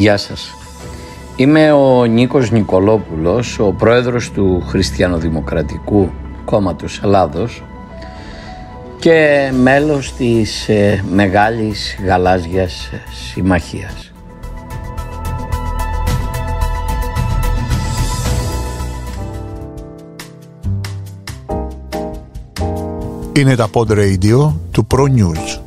Γεια σας. Είμαι ο Νίκος Νικολόπουλος, ο πρόεδρος του Χριστιανοδημοκρατικού Κόμματος Ελλάδος και μέλος της ε, Μεγάλης Γαλάζιας Συμμαχίας. Είναι τα Pod Radio του Pro News.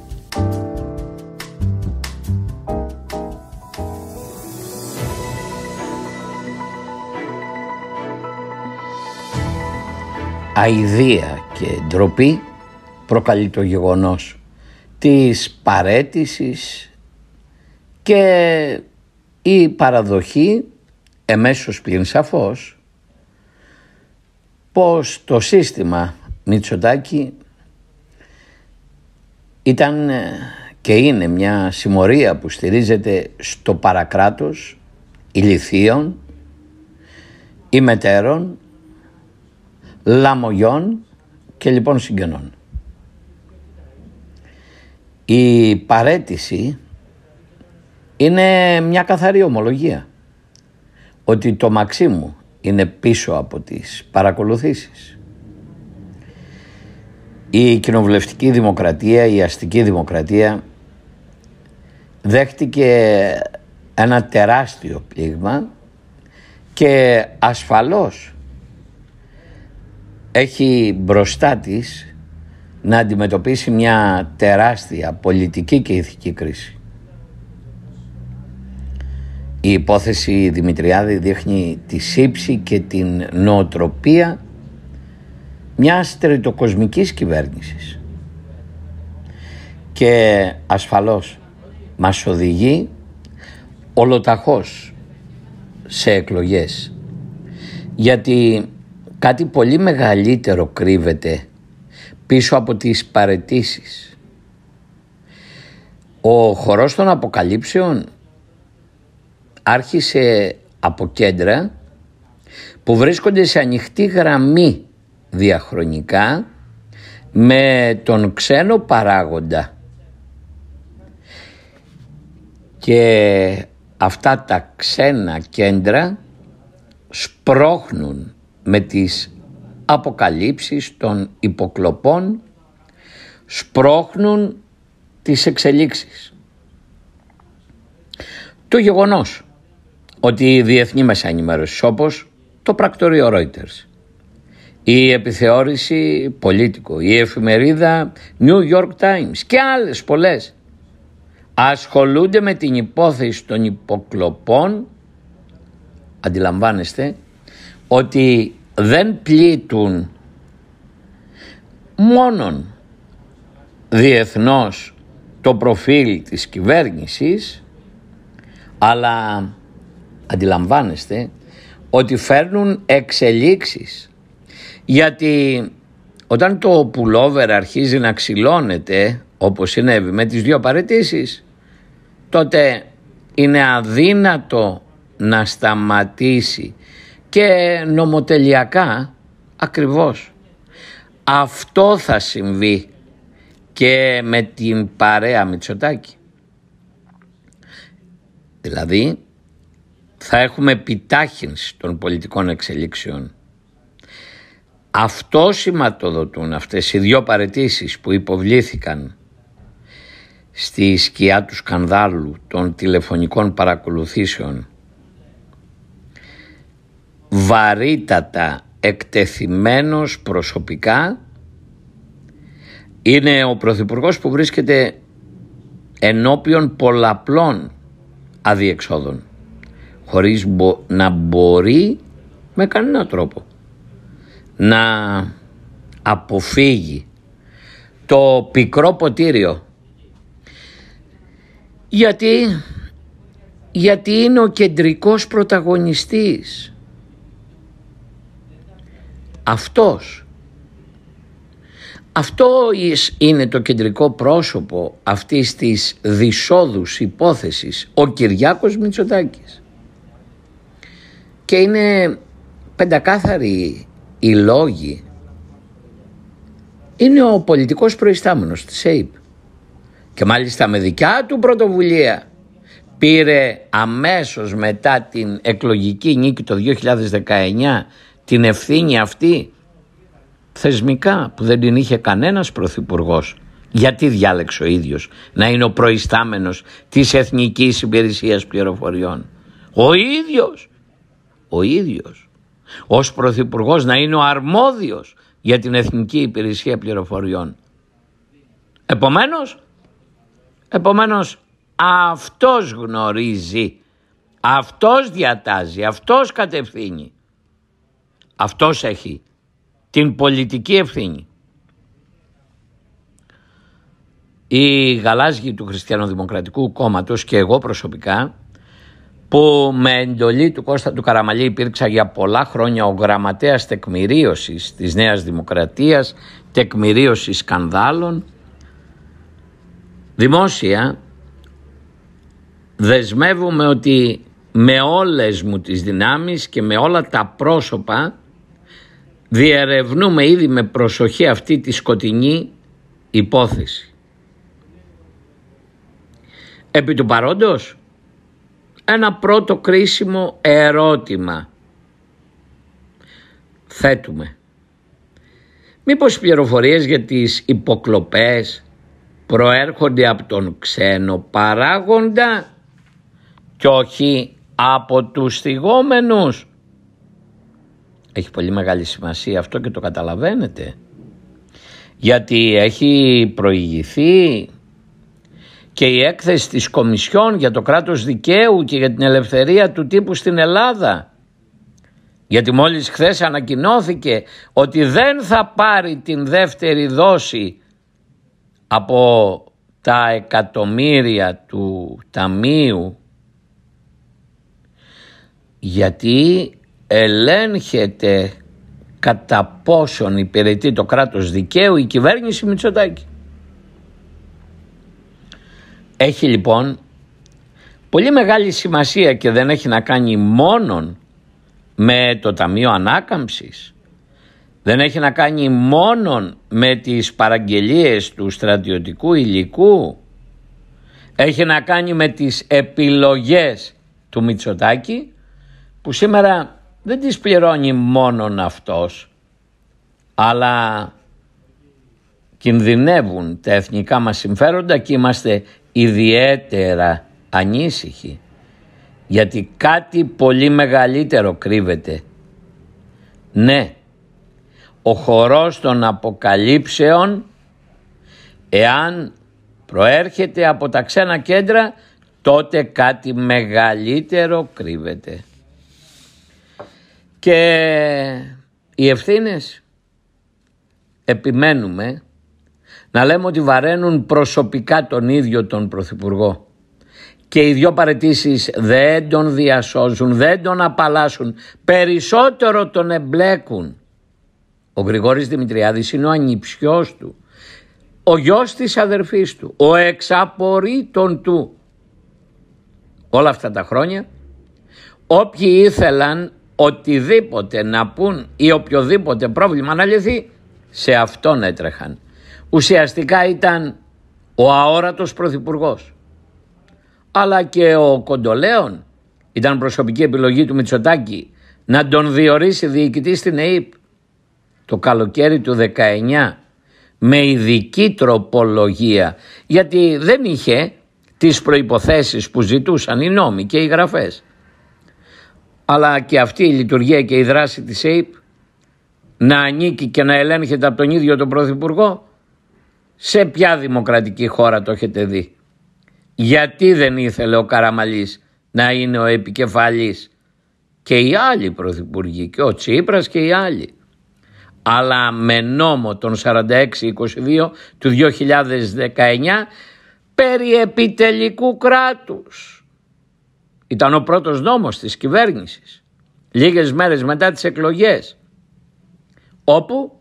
αηδία και ντροπή προκαλεί το γεγονός της παρέτησης και η παραδοχή εμέσως πλην σαφώς πως το σύστημα Μητσοτάκη ήταν ε, και είναι μια συμμορία που στηρίζεται στο παρακράτος η ημετέρων λαμογιών και λοιπόν συγγενών. Η παρέτηση είναι μια καθαρή ομολογία ότι το μαξί μου είναι πίσω από τις παρακολουθήσεις. Η κοινοβουλευτική δημοκρατία, η αστική δημοκρατία δέχτηκε ένα τεράστιο πλήγμα και ασφαλώς έχει μπροστά της να αντιμετωπίσει μια τεράστια πολιτική και ηθική κρίση. Η υπόθεση Δημητριάδη δείχνει τη σύψη και την νοοτροπία μιας τριτοκοσμικής κυβέρνησης και ασφαλώς μας οδηγεί ολοταχώς σε εκλογές γιατί Κάτι πολύ μεγαλύτερο κρύβεται πίσω από τις παρετήσεις. Ο χορός των αποκαλύψεων άρχισε από κέντρα που βρίσκονται σε ανοιχτή γραμμή διαχρονικά με τον ξένο παράγοντα. Και αυτά τα ξένα κέντρα σπρώχνουν με τις αποκαλύψεις των υποκλοπών σπρώχνουν τις εξελίξεις. Το γεγονός ότι η διεθνή μέσα ενημέρωσης όπως το πρακτορείο Reuters, η επιθεώρηση πολίτικο, η εφημερίδα New York Times και άλλες πολλές ασχολούνται με την υπόθεση των υποκλοπών, αντιλαμβάνεστε, ότι δεν πλήττουν μόνον διεθνώς το προφίλ της κυβέρνησης αλλά αντιλαμβάνεστε ότι φέρνουν εξελίξεις γιατί όταν το πουλόβερ αρχίζει να ξυλώνεται όπως συνέβη με τις δύο παρετήσεις τότε είναι αδύνατο να σταματήσει και νομοτελειακά ακριβώς αυτό θα συμβεί και με την παρέα Μητσοτάκη. Δηλαδή θα έχουμε επιτάχυνση των πολιτικών εξελίξεων. Αυτό σηματοδοτούν αυτές οι δυο παρετήσεις που υποβλήθηκαν στη σκιά του σκανδάλου των τηλεφωνικών παρακολουθήσεων βαρύτατα εκτεθειμένος προσωπικά είναι ο Πρωθυπουργός που βρίσκεται ενώπιον πολλαπλών αδιεξόδων χωρίς να μπορεί με κανένα τρόπο να αποφύγει το πικρό ποτήριο γιατί, γιατί είναι ο κεντρικός πρωταγωνιστής αυτός. Αυτό είναι το κεντρικό πρόσωπο αυτής της δυσόδους υπόθεσης, ο Κυριάκος Μητσοτάκης. Και είναι πεντακάθαροι οι λόγοι. Είναι ο πολιτικός προϊστάμενος της ΣΕΙΠ. Και μάλιστα με δικιά του πρωτοβουλία πήρε αμέσως μετά την εκλογική νίκη το 2019 την ευθύνη αυτή θεσμικά που δεν την είχε κανένας Πρωθυπουργός. Γιατί διάλεξε ο ίδιος να είναι ο προϊστάμενος της Εθνικής Υπηρεσίας Πληροφοριών. Ο ίδιος, ο ίδιος, ως Πρωθυπουργός να είναι ο αρμόδιος για την Εθνική Υπηρεσία Πληροφοριών. Επομένως, επομένως αυτός γνωρίζει, αυτός διατάζει, αυτός κατευθύνει. Αυτός έχει την πολιτική ευθύνη. Οι γαλάζιοι του Χριστιανοδημοκρατικού Κόμματος και εγώ προσωπικά που με εντολή του Κώστα του Καραμαλή υπήρξα για πολλά χρόνια ο γραμματέας τεκμηρίωσης της Νέας Δημοκρατίας, τεκμηρίωσης σκανδάλων, δημόσια δεσμεύομαι ότι με όλες μου τις δυνάμεις και με όλα τα πρόσωπα διερευνούμε ήδη με προσοχή αυτή τη σκοτεινή υπόθεση. Επί του παρόντος, ένα πρώτο κρίσιμο ερώτημα θέτουμε. Μήπως πληροφορίες για τις υποκλοπές προέρχονται από τον ξένο παράγοντα και όχι από τους θυγόμενους. Έχει πολύ μεγάλη σημασία αυτό και το καταλαβαίνετε. Γιατί έχει προηγηθεί και η έκθεση της Κομισιόν για το κράτος δικαίου και για την ελευθερία του τύπου στην Ελλάδα. Γιατί μόλις χθες ανακοινώθηκε ότι δεν θα πάρει την δεύτερη δόση από τα εκατομμύρια του Ταμείου γιατί ελέγχεται κατά πόσον υπηρετεί το κράτος δικαίου η κυβέρνηση Μητσοτάκη. Έχει λοιπόν πολύ μεγάλη σημασία και δεν έχει να κάνει μόνον με το Ταμείο Ανάκαμψης, δεν έχει να κάνει μόνον με τις παραγγελίες του στρατιωτικού υλικού, έχει να κάνει με τις επιλογές του Μητσοτάκη που σήμερα δεν τις πληρώνει μόνον αυτός, αλλά κινδυνεύουν τα εθνικά μας συμφέροντα και είμαστε ιδιαίτερα ανήσυχοι γιατί κάτι πολύ μεγαλύτερο κρύβεται. Ναι, ο χορός των αποκαλύψεων εάν προέρχεται από τα ξένα κέντρα τότε κάτι μεγαλύτερο κρύβεται. Και οι ευθύνες επιμένουμε να λέμε ότι βαραίνουν προσωπικά τον ίδιο τον Πρωθυπουργό. Και οι δυο παρετήσεις δεν τον διασώζουν, δεν τον απαλλάσσουν, περισσότερο τον εμπλέκουν. Ο Γρηγόρης Δημητριάδης είναι ο ανιψιός του, ο γιος της αδερφής του, ο εξαπορήτων του. Όλα αυτά τα χρόνια όποιοι ήθελαν οτιδήποτε να πούν ή οποιοδήποτε πρόβλημα να λυθεί σε αυτόν έτρεχαν. Ουσιαστικά ήταν ο αόρατος Πρωθυπουργός. Αλλά και ο Κοντολέων ήταν προσωπική επιλογή του Μητσοτάκη να τον διορίσει διοικητή στην ΕΕΠ το καλοκαίρι του 19 με ειδική τροπολογία γιατί δεν είχε τις προϋποθέσεις που ζητούσαν οι νόμοι και οι γραφές αλλά και αυτή η λειτουργία και η δράση της ΕΙΠ να ανήκει και να ελέγχεται από τον ίδιο τον Πρωθυπουργό σε ποια δημοκρατική χώρα το έχετε δει. Γιατί δεν ήθελε ο Καραμαλής να είναι ο επικεφαλής και οι άλλοι πρωθυπουργοί και ο Τσίπρας και οι άλλοι. Αλλά με νόμο τον 22 του 2019 περί επιτελικού κράτους ήταν ο πρώτος νόμος της κυβέρνησης. Λίγες μέρες μετά τις εκλογές. Όπου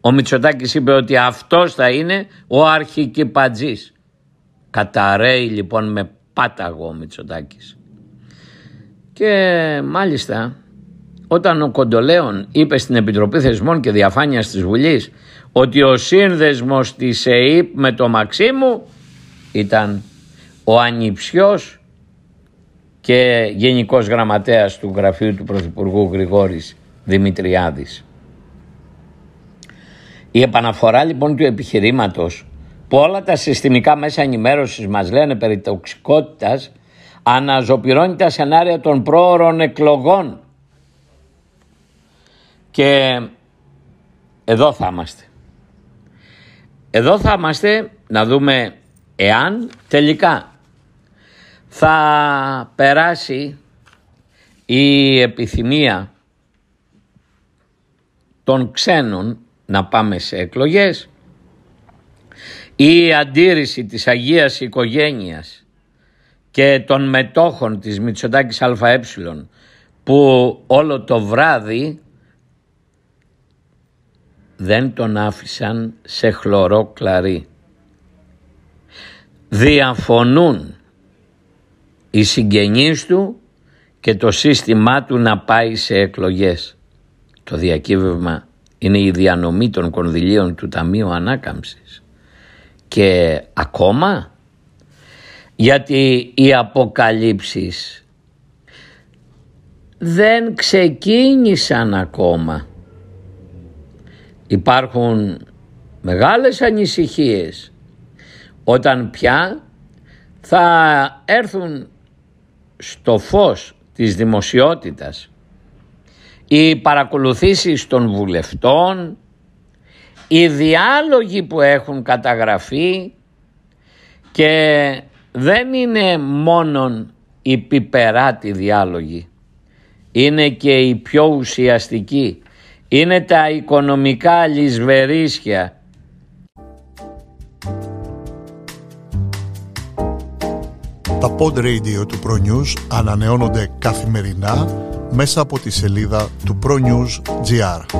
ο Μητσοτάκης είπε ότι αυτός θα είναι ο αρχικυπατζής. Καταραίει λοιπόν με πάταγο ο Μητσοτάκης. Και μάλιστα όταν ο Κοντολέων είπε στην Επιτροπή Θεσμών και Διαφάνειας της Βουλής ότι ο σύνδεσμος της ΕΕΠ με το Μαξίμου ήταν ο ανιψιός και Γενικός Γραμματέας του Γραφείου του Πρωθυπουργού Γρηγόρης Δημητριάδης. Η επαναφορά λοιπόν του επιχειρήματος που όλα τα συστημικά μέσα ενημέρωσης μας λένε περί τοξικότητας αναζωπυρώνει τα σενάρια των πρόωρων εκλογών και εδώ θα είμαστε. Εδώ θα είμαστε να δούμε εάν τελικά θα περάσει η επιθυμία των ξένων να πάμε σε εκλογές, η αντίρρηση της Αγίας Οικογένειας και των μετόχων της Μητσοτάκης ΑΕ που όλο το βράδυ δεν τον άφησαν σε χλωρό κλαρί. Διαφωνούν οι συγγενείς του και το σύστημά του να πάει σε εκλογές. Το διακύβευμα είναι η διανομή των κονδυλίων του Ταμείου Ανάκαμψης. Και ακόμα γιατί οι αποκαλύψεις δεν ξεκίνησαν ακόμα. Υπάρχουν μεγάλες ανησυχίες όταν πια θα έρθουν στο φως της δημοσιότητας οι παρακολουθήσεις των βουλευτών, οι διάλογοι που έχουν καταγραφεί και δεν είναι μόνον οι πιπεράτη διάλογοι. Είναι και οι πιο ουσιαστικοί. Είναι τα οικονομικά λησβερίσια Τα pod radio του ProNews ανανεώνονται καθημερινά μέσα από τη σελίδα του ProNews.gr.